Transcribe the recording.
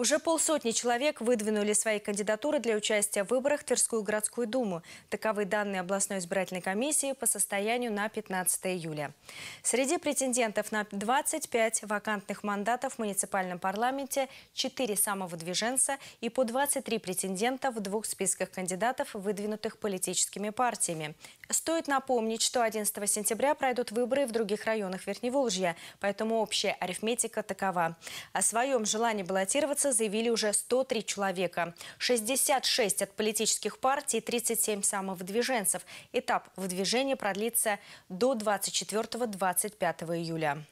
Уже полсотни человек выдвинули свои кандидатуры для участия в выборах в Тверскую городскую думу. Таковы данные областной избирательной комиссии по состоянию на 15 июля. Среди претендентов на 25 вакантных мандатов в муниципальном парламенте 4 самовыдвиженца и по 23 претендента в двух списках кандидатов, выдвинутых политическими партиями. Стоит напомнить, что 11 сентября пройдут выборы в других районах Верхневолжья, поэтому общая арифметика такова. О своем желании баллотироваться протеста заявили уже 103 человека. 66 от политических партий 37 самовыдвиженцев. Этап выдвижения продлится до 24-25 июля.